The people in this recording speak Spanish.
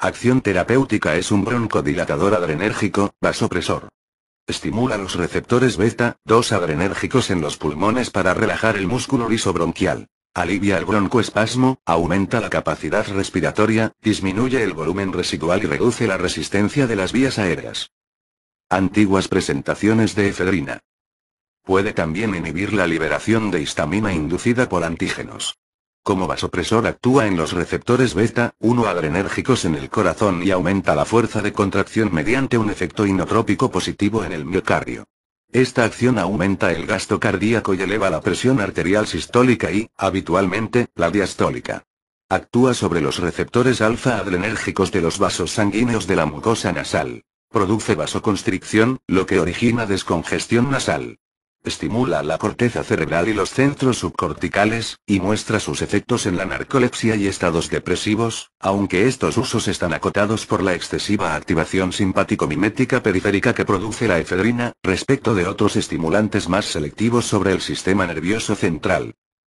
Acción terapéutica es un broncodilatador adrenérgico, vasopresor. Estimula los receptores beta, 2 adrenérgicos en los pulmones para relajar el músculo liso-bronquial. Alivia el broncoespasmo, aumenta la capacidad respiratoria, disminuye el volumen residual y reduce la resistencia de las vías aéreas. Antiguas presentaciones de efedrina. Puede también inhibir la liberación de histamina inducida por antígenos. Como vasopresor actúa en los receptores beta, 1 adrenérgicos en el corazón y aumenta la fuerza de contracción mediante un efecto inotrópico positivo en el miocardio. Esta acción aumenta el gasto cardíaco y eleva la presión arterial sistólica y, habitualmente, la diastólica. Actúa sobre los receptores alfa adrenérgicos de los vasos sanguíneos de la mucosa nasal. Produce vasoconstricción, lo que origina descongestión nasal. Estimula la corteza cerebral y los centros subcorticales, y muestra sus efectos en la narcolepsia y estados depresivos, aunque estos usos están acotados por la excesiva activación simpático-mimética periférica que produce la efedrina, respecto de otros estimulantes más selectivos sobre el sistema nervioso central.